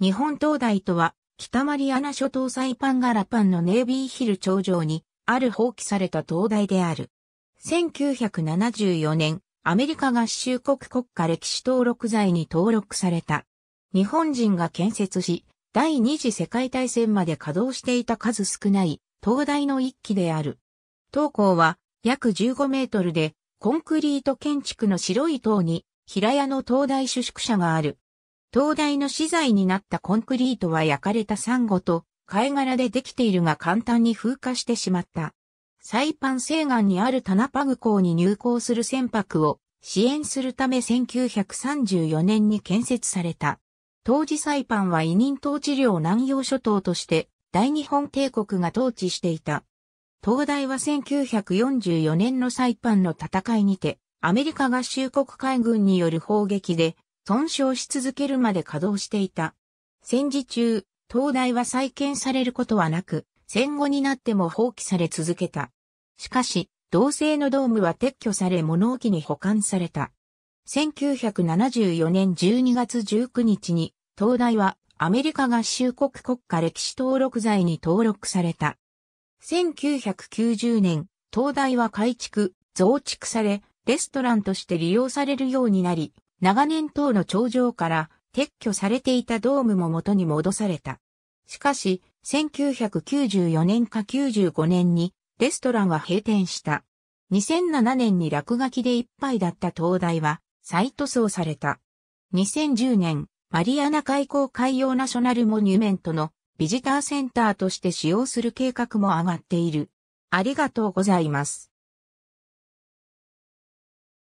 日本灯台とは、北マリアナ諸島サイパンガラパンのネイビーヒル頂上に、ある放棄された灯台である。1974年、アメリカ合衆国国家歴史登録財に登録された。日本人が建設し、第二次世界大戦まで稼働していた数少ない灯台の一機である。東校は約15メートルでコンクリート建築の白い塔に平屋の灯台主宿舎がある。灯台の資材になったコンクリートは焼かれたサンゴと貝殻でできているが簡単に風化してしまった。サイパン西岸にあるタナパグ港に入港する船舶を支援するため1934年に建設された。当時サイパンは委任統治領南洋諸島として大日本帝国が統治していた。東大は1944年のサイパンの戦いにて、アメリカ合衆国海軍による砲撃で損傷し続けるまで稼働していた。戦時中、灯台は再建されることはなく、戦後になっても放棄され続けた。しかし、同性のドームは撤去され物置に保管された。1974年12月19日に、灯台はアメリカ合衆国国家歴史登録財に登録された。1990年、灯台は改築、増築され、レストランとして利用されるようになり、長年塔の頂上から撤去されていたドームも元に戻された。しかし、1994年か95年にレストランは閉店した。2007年に落書きでいっぱいだった灯台は再塗装された。2010年、マリアナ海溝海洋ナショナルモニュメントのビジターセンターとして使用する計画も上がっている。ありがとうございます。